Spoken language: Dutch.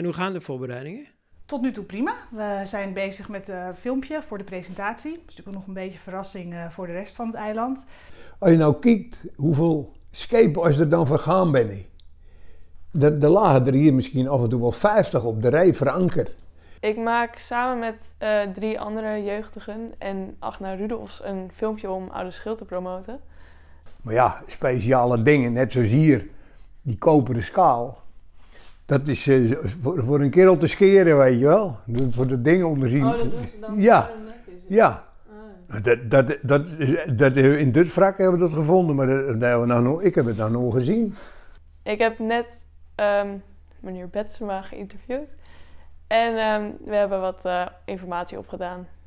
En hoe gaan de voorbereidingen? Tot nu toe prima. We zijn bezig met eh, een filmpje voor de presentatie. Dat is natuurlijk nog een beetje verrassing eh, voor de rest van het eiland. Als je nou kijkt hoeveel je er dan vergaan ben Er, lagen er hier misschien af en toe wel 50 op de rij veranker. Ik maak samen met eh, drie andere jeugdigen en Agna Rudolfs een filmpje om Oude Schil te promoten. Maar ja, speciale dingen, net zoals hier, die koperen schaal. Dat is eh, voor, voor, een kerel te skeren, weet je wel. Voor de ding onderzien. Oh, dat dan ja. Netjes, ja. Oh. Dat, dat, dat, dat, eh, in dit wrak hebben we dat gevonden, maar nou, ik heb het nou nog gezien. Ik heb net ehm, meneer Betsema geïnterviewd. En ehm, we hebben wat eh, informatie opgedaan.